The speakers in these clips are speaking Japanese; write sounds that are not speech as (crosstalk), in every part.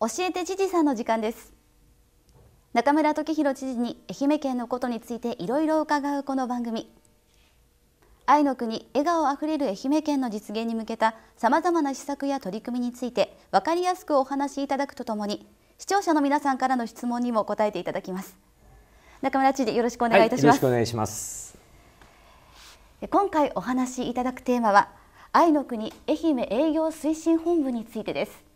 教えて知事さんの時間です中村時弘知事に愛媛県のことについていろいろ伺うこの番組愛の国笑顔あふれる愛媛県の実現に向けたさまざまな施策や取り組みについてわかりやすくお話しいただくとともに視聴者の皆さんからの質問にも答えていただきます中村知事よろしくお願いいたします、はい、よろしくお願いします今回お話しいただくテーマは愛の国愛媛営業推進本部についてです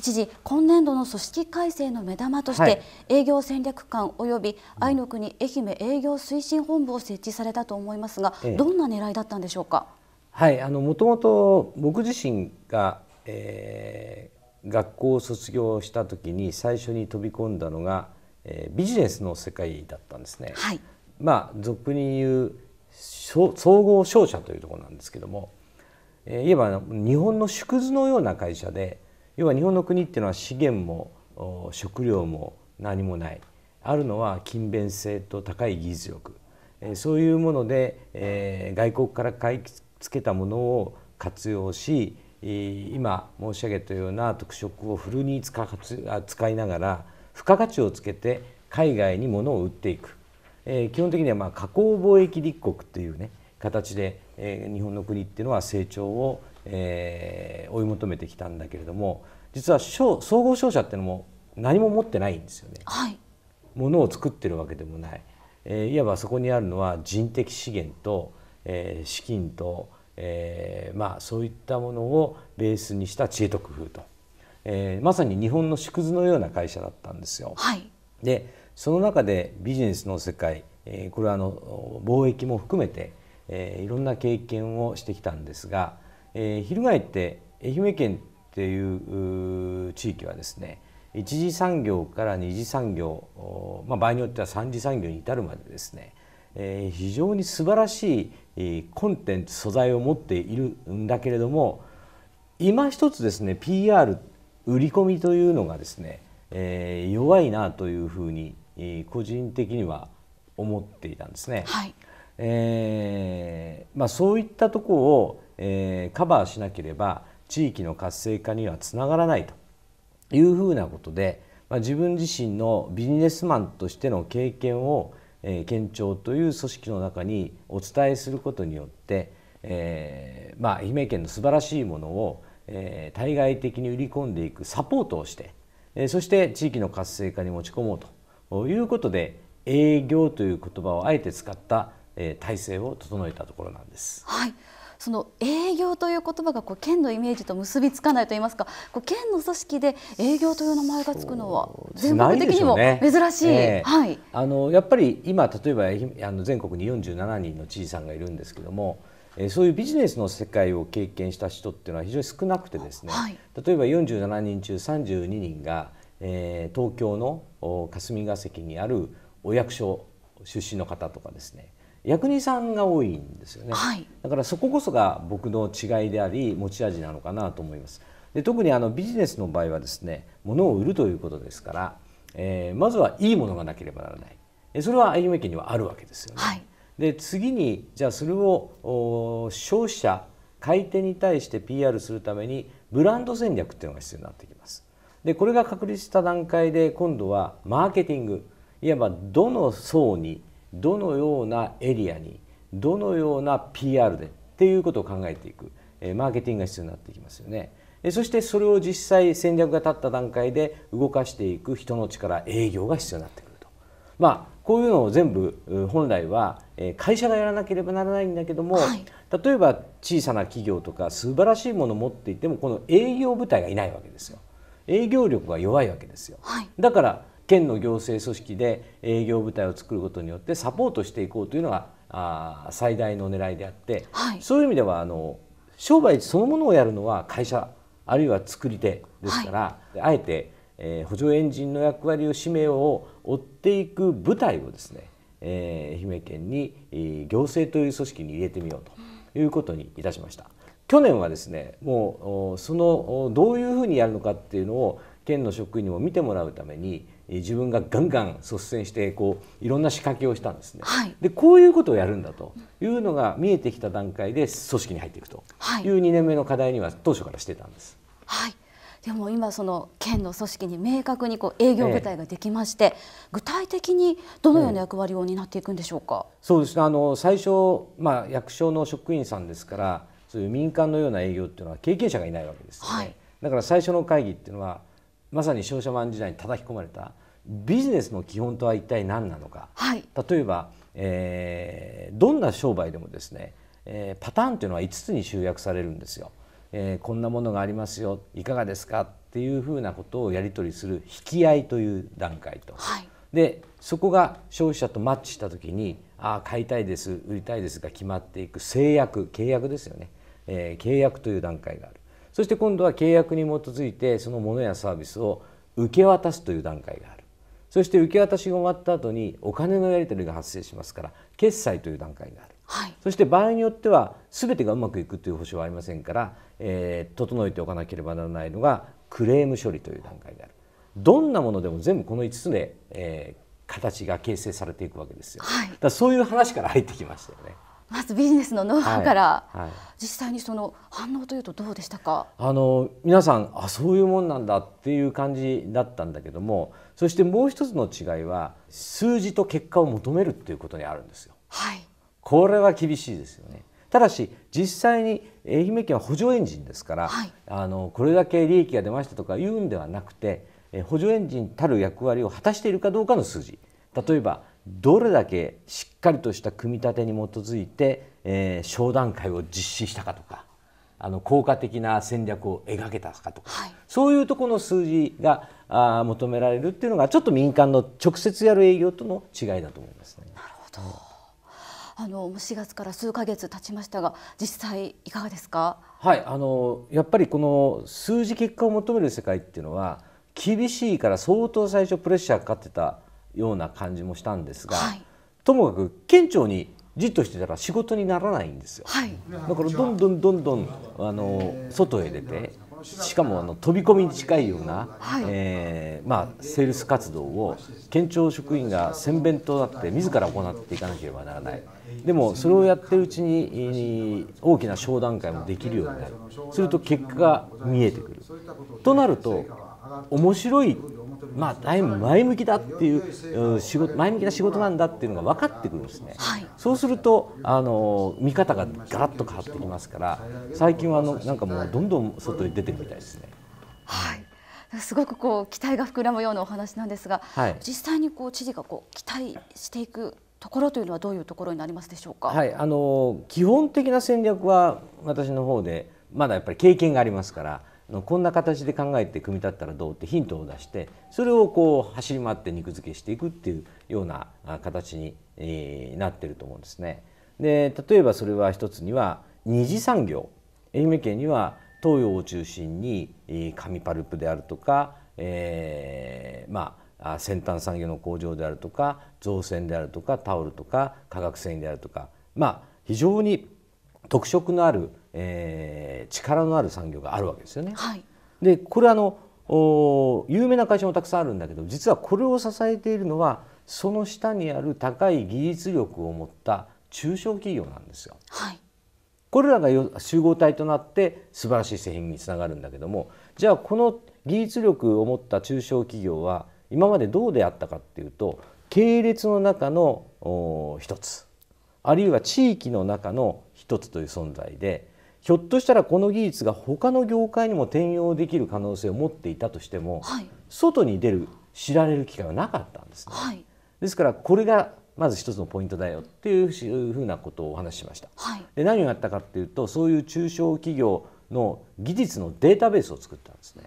一時、今年度の組織改正の目玉として、営業戦略官及び愛の国愛媛営業推進本部を設置されたと思いますが、どんな狙いだったんでしょうか。はい、あのもともと僕自身が、えー、学校を卒業した時に最初に飛び込んだのが、えー、ビジネスの世界だったんですね。はい、まあ俗に言う総合商社というところなんですけども、えー、いえば日本の縮図のような会社で要は日本の国っていうのは資源も食料も何もないあるのは勤勉性と高い技術力そういうもので外国から買い付けたものを活用し今申し上げたような特色をフルに使いながら付加価値をつけて海外に物を売っていく基本的にはまあ加工貿易立国っていうね形で日本の国っていうのは成長をえー、追い求めてきたんだけれども実は総合商社っていうのも何も持ってないんですよね。はい、物を作ってるわけでもない、えー、いわばそこにあるのは人的資源と、えー、資金と、えー、まあ、そういったものをベースにした知恵と工夫と、えー、まさに日本の縮図のような会社だったんですよ。はい、でその中でビジネスの世界、えー、これはあの貿易も含めて、えー、いろんな経験をしてきたんですが。え翻って愛媛県っていう地域はですね一次産業から二次産業、まあ、場合によっては三次産業に至るまでですね、えー、非常に素晴らしいコンテンツ素材を持っているんだけれども今一つですね PR 売り込みというのがですね、えー、弱いなというふうに個人的には思っていたんですね。はい、えー、まあ、そういったとこをえー、カバーしなければ地域の活性化にはつながらないというふうなことで、まあ、自分自身のビジネスマンとしての経験を、えー、県庁という組織の中にお伝えすることによって、えーまあ、愛媛県の素晴らしいものを、えー、対外的に売り込んでいくサポートをして、えー、そして地域の活性化に持ち込もうということで営業という言葉をあえて使った体制を整えたところなんです。はいその営業という言葉がこう県のイメージと結びつかないと言いますかこう県の組織で営業という名前がつくのは全国的にも珍しい、はい、あのやっぱり今例えばあの全国に47人の知事さんがいるんですけどもそういうビジネスの世界を経験した人っていうのは非常に少なくてですね、はい、例えば47人中32人が、えー、東京の霞が関にあるお役所出身の方とかですね役人さんが多いんですよね、はい、だからそここそが僕の違いであり持ち味なのかなと思いますで特にあのビジネスの場合はですね物を売るということですから、えー、まずはいいものがなければならないそれは愛媛県にはあるわけですよね、はい、で次にじゃあそれを消費者買い手に対して PR するためにブランド戦略っていうのが必要になってきますでこれが確立した段階で今度はマーケティングいわばどの層にどのようなエリアにどのような PR でっていうことを考えていくマーケティングが必要になってきますよね。そしてそれを実際戦略が立った段階で動かしていく人の力営業が必要になってくると。まあこういうのを全部本来は会社がやらなければならないんだけども、はい、例えば小さな企業とか素晴らしいものを持っていてもこの営業部隊がいないわけですよ。営業力が弱いわけですよ、はい、だから県の行政組織で営業部隊を作ることによってサポートしていこうというのがあ最大の狙いであって、はい、そういう意味ではあの商売そのものをやるのは会社あるいは作り手ですから、はい、あえて、えー、補助エンジンの役割を使命を追っていく部隊をですね、えー、愛媛県に、えー、行政という組織に入れてみようということにいたしました。うん、去年はですねもうそのどういうふうにやるのかっていうのを県の職員にも見てもらうために自分がガンガン率先してこういろんな仕掛けをしたんですね、はい、でこういうことをやるんだというのが見えてきた段階で組織に入っていくという2年目の課題には当初からしてたんです。はい、でも今その県の組織に明確にこう営業部隊ができまして、ええ、具体的にどのような役割を担っていくんでしょうか。うん、そうですね。あの最初まあ役所の職員さんですから、そういう民間のような営業っていうのは経験者がいないわけですね。はい、だから最初の会議っていうのはまさに商社マン時代に叩き込まれたビジネスの基本とは一体何なのか、はい、例えば、えー、どんな商売でもですね、えー、パターンというのは5つに集約されるんですよ。えー、こんなものがありますよいかがですかっていうふうなことをやり取りする引き合いという段階と、はい、でそこが消費者とマッチした時にああ買いたいです売りたいですが決まっていく制約契約ですよね、えー、契約という段階がある。そして今度は契約に基づいてそのものやサービスを受け渡すという段階があるそして受け渡しが終わった後にお金のやり取りが発生しますから決済という段階がある、はい、そして場合によっては全てがうまくいくという保証はありませんから、えー、整えておかなければならないのがクレーム処理という段階であるどんなものでも全部この5つで、えー、形が形成されていくわけですよ、はい、だそういう話から入ってきましたよね。まずビジネスのノウハウから、はいはい、実際にその反応というとどうでしたかあの皆さんあそういうもんなんだっていう感じだったんだけどもそしてもう一つの違いは数字と結果を求めるっていうことにあるんですよ。はい、これは厳しいですよね。ただし実際に愛媛県は補助エンジンですから、はい、あのこれだけ利益が出ましたとか言うんではなくて補助エンジンたる役割を果たしているかどうかの数字例えばどれだけしっかりとした組み立てに基づいて、えー、商談会を実施したかとかあの効果的な戦略を描けたかとか、はい、そういうとこの数字があ求められるっていうのがちょっと民間の直接やる営業との違いだと思いますね。なるほど、あの4月から数か月経ちましたが実際いかがですかはいあのやっぱりこの数字結果を求める世界っていうのは厳しいから相当最初プレッシャーかかってたような感じもしたんですが、はい、ともかく県庁にじっとしてたら仕事にならないんですよ、はい、だからどんどんどんどんあの外へ出てしかもあの飛び込みに近いような、はい、えー、まあ、セールス活動を県庁職員が先弁となって自ら行っていかなければならないでもそれをやってるうちに大きな商談会もできるようになるすると結果が見えてくるとなると面白いまあ、だいぶ前向きだっていう仕事前向きな仕事なんだっていうのが分かってくるんですね、はい、そうするとあの見方がガラッと変わってきますから最近はあのなんかもうどんどん外に出てるみたいですね。はいすごくこう期待が膨らむようなお話なんですが、はい、実際にこう知事がこう期待していくところというのはどういうところになりますでしょうか。はい、あの基本的な戦略は私の方でまだやっぱり経験がありますからこんな形で考えて組み立ったらどうってヒントを出してそれをこう走り回って肉付けしていくっていうような形になってると思うんですね。で例えばそれは一つには二次産業愛媛県には東洋を中心に紙パルプであるとか、えー、まあ先端産業の工場であるとか造船であるとかタオルとか化学繊維であるとかまあ非常に特色のあるえー、力のある産業があるわけですよね。はい、でこれあのお有名な会社もたくさんあるんだけど実はこれを支えているのはその下にある高い技術力を持った中小企業なんですよ。はい、これらがよ集合体となって素晴らしい製品につながるんだけどもじゃあこの技術力を持った中小企業は今までどうであったかっていうと系列の中の一つあるいは地域の中の一つという存在でひょっとしたらこの技術が他の業界にも転用できる可能性を持っていたとしても、はい、外に出る知られる機会はなかったんですね、はい、ですからこれがまず一つのポイントだよっていうふうなことをお話ししました、はい、で何をやったかっていうとそういう中小企業の技術のデータベースを作ったんですね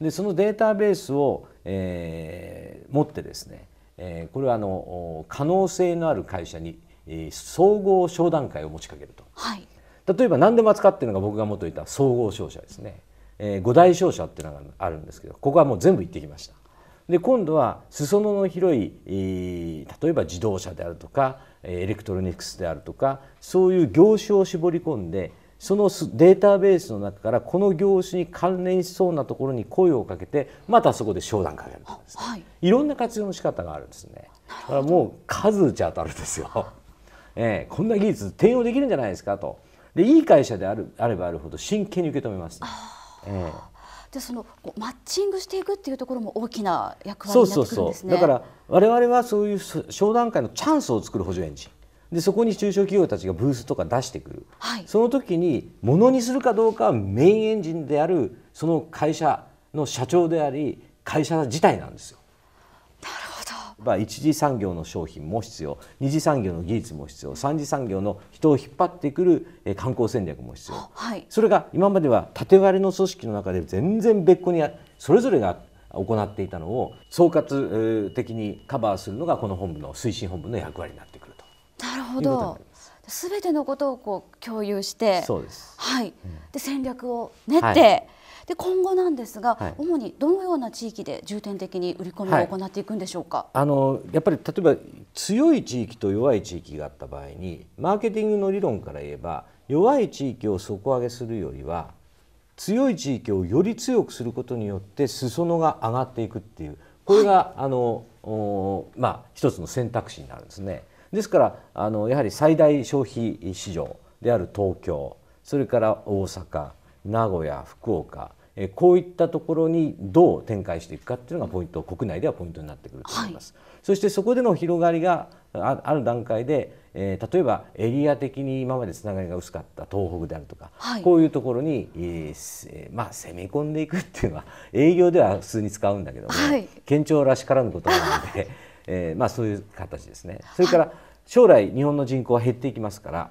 でそのデータベースを、えー、持ってですね、えー、これはあの可能性のある会社に、えー、総合商談会を持ちかけると、はい、例えば何でも扱っているのが僕が元いた総合商社ですね、えー、五大商社っていうのがあるんですけどここはもう全部行ってきました。で今度は裾野の広い、例えば自動車であるとかエレクトロニクスであるとかそういう業種を絞り込んでそのデータベースの中からこの業種に関連しそうなところに声をかけてまたそこで商談かけるんです、はい、いろんな活用の仕方があるんですねだからもう数打ち当たるんですよ、(laughs) えー、こんな技術転用できるんじゃないですかとでいい会社であるあればあるほど真剣に受け止めます、ね。えでそのマッチングしていくっていうところも大きな役割になってくるんですね。そうそうそうだから我々はそういう商談会のチャンスを作る補助エンジン。でそこに中小企業たちがブースとか出してくる、はい、その時にものにするかどうかはメインエンジンであるその会社の社長であり会社自体なんですよ。あ、一次産業の商品も必要2次産業の技術も必要3次産業の人を引っ張ってくる観光戦略も必要、はい、それが今までは縦割りの組織の中で全然別個にそれぞれが行っていたのを総括的にカバーするのがこの本部の推進本部の役割になってくると。なるほどすべてのことをこう共有して、そうですはい、で戦略を練って、はいで今後なんですが、はい、主にどのような地域で重点的に売り込みを行っていくんでしょうか、はい、あのやっぱり例えば強い地域と弱い地域があった場合にマーケティングの理論から言えば弱い地域を底上げするよりは強い地域をより強くすることによって裾野が上がっていくっていうこれが、はい、あのまあ、一つの選択肢になるんですね。ですからあのやはり最大消費市場である東京それから大阪名古屋福岡こういったところにどう展開していくかっていうのがポイント国内ではポイントになってくると思います。はい、そしてそこでの広がりがある段階で、え例えばエリア的に今までつながりが薄かった東北であるとか、はい、こういうところに、えまあ、攻め込んでいくっていうのは (laughs) 営業では普通に使うんだけども、はい、県庁らしからぬことなので、(laughs) えまあ、そういう形ですね。それから将来日本の人口は減っていきますから、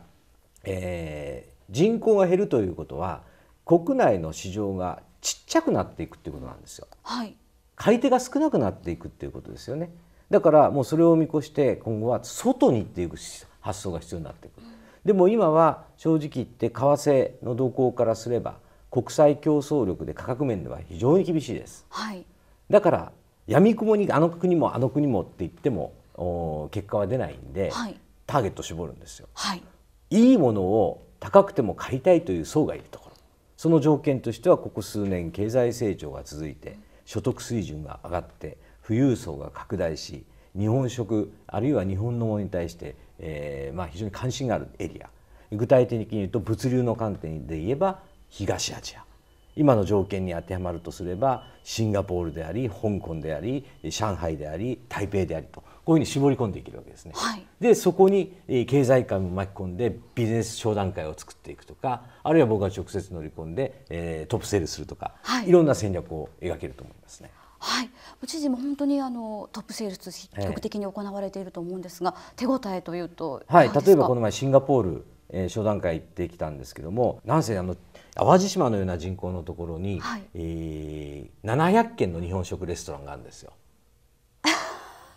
えー、人口が減るということは国内の市場がちっちゃくなっていくっていうことなんですよ。はい、買い手が少なくなっていくっていうことですよね。だからもうそれを見越して今後は外にっていく発想が必要になってくる。でも今は正直言って為替の動向からすれば国際競争力で価格面では非常に厳しいです。はい、だから闇雲にあの国もあの国もって言っても結果は出ないんで、はい、ターゲット絞るんですよ、はい、いいものを高くても買いたいという層がいるとその条件としてはここ数年経済成長が続いて所得水準が上がって富裕層が拡大し日本食あるいは日本のものに対して、えーまあ、非常に関心があるエリア具体的に言うと物流の観点で言えば東アジア今の条件に当てはまるとすればシンガポールであり香港であり上海であり台北でありとこういうふうに絞り込んでいけるわけですね。はい、でそこに経済界も巻き込んでビジネス商談会を作っていくとかあるいは僕が直接乗り込んで、えー、トップセールするとか、はい、いろんな戦略を描けると思いますね。はい、知事も本当にあのトップセールス積極的に行われていると思うんですが、え手応えというとはい例えばこの前シンガポール、えー、商談会行ってきたんですけどもなんせあの淡路島のような人口のところに、はい、えー、700軒の日本食レストランがあるんですよ。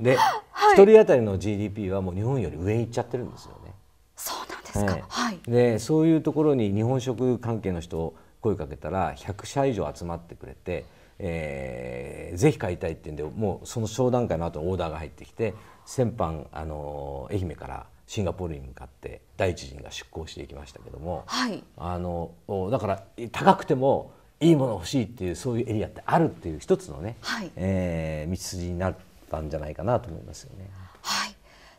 で、はい、1人当たりの GDP はもう日本より上に行っちゃってるんですよね。そうなんですか、はい、でそういうところに日本食関係の人を声かけたら100社以上集まってくれて、えー、ぜひ買いたいっていうんでもうその商談会の後オーダーが入ってきて先般あの愛媛からシンガポールに向かって第一陣が出航していきましたけども、はい、あのだから高くてもいいもの欲しいっていうそういうエリアってあるっていう一つのね、はい、えー、道筋になるたんじゃないかなと思いますよね。はい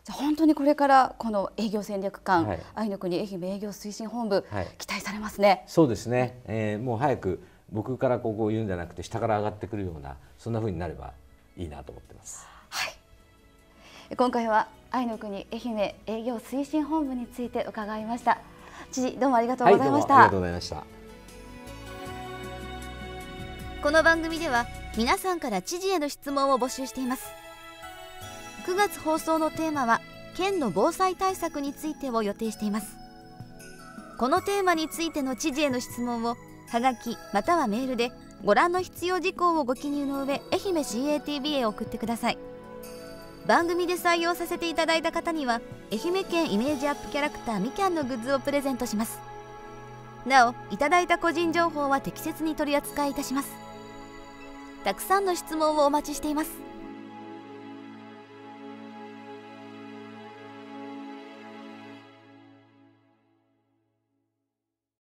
じゃ本当にこれからこの営業戦略官、はい、愛の国愛媛営業推進本部、はい、期待されますね。そうですね、えー、もう早く僕からこう言うんじゃなくて下から上がってくるようなそんなふうになればいいなと思ってます。はい。今回は愛の国愛媛営業推進本部について伺いました。知事どうもありがとうございました。はい、ありがとうございました。この番組では皆さんから知事への質問を募集しています9月放送のテーマは県の防災対策についてを予定していますこのテーマについての知事への質問をはがきまたはメールでご覧の必要事項をご記入の上愛媛 CATV へ送ってください番組で採用させていただいた方には愛媛県イメージアップキャラクターみきゃんのグッズをプレゼントしますなおいただいた個人情報は適切に取り扱いいたしますたくさんの質問をお待ちしています